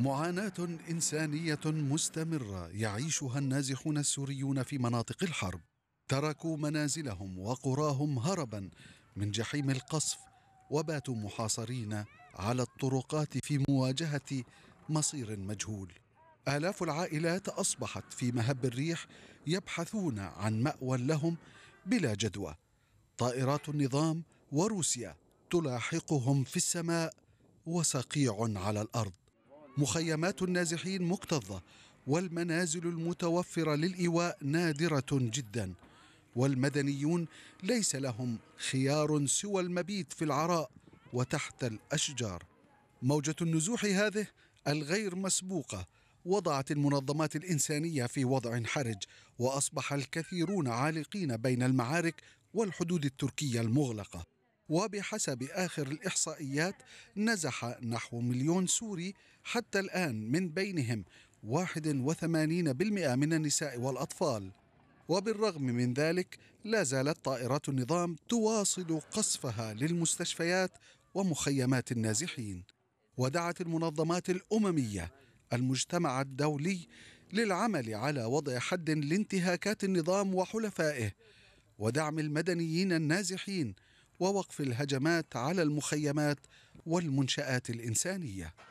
معاناه انسانيه مستمره يعيشها النازحون السوريون في مناطق الحرب تركوا منازلهم وقراهم هربا من جحيم القصف وباتوا محاصرين على الطرقات في مواجهه مصير مجهول آلاف العائلات أصبحت في مهب الريح يبحثون عن مأوى لهم بلا جدوى. طائرات النظام وروسيا تلاحقهم في السماء وصقيع على الأرض. مخيمات النازحين مكتظه والمنازل المتوفره للايواء نادره جدا والمدنيون ليس لهم خيار سوى المبيت في العراء وتحت الاشجار موجه النزوح هذه الغير مسبوقه وضعت المنظمات الانسانيه في وضع حرج واصبح الكثيرون عالقين بين المعارك والحدود التركيه المغلقه وبحسب آخر الإحصائيات نزح نحو مليون سوري حتى الآن من بينهم 81% من النساء والأطفال وبالرغم من ذلك لا زالت طائرات النظام تواصل قصفها للمستشفيات ومخيمات النازحين ودعت المنظمات الامميه المجتمع الدولي للعمل على وضع حد لانتهاكات النظام وحلفائه ودعم المدنيين النازحين ووقف الهجمات على المخيمات والمنشآت الإنسانية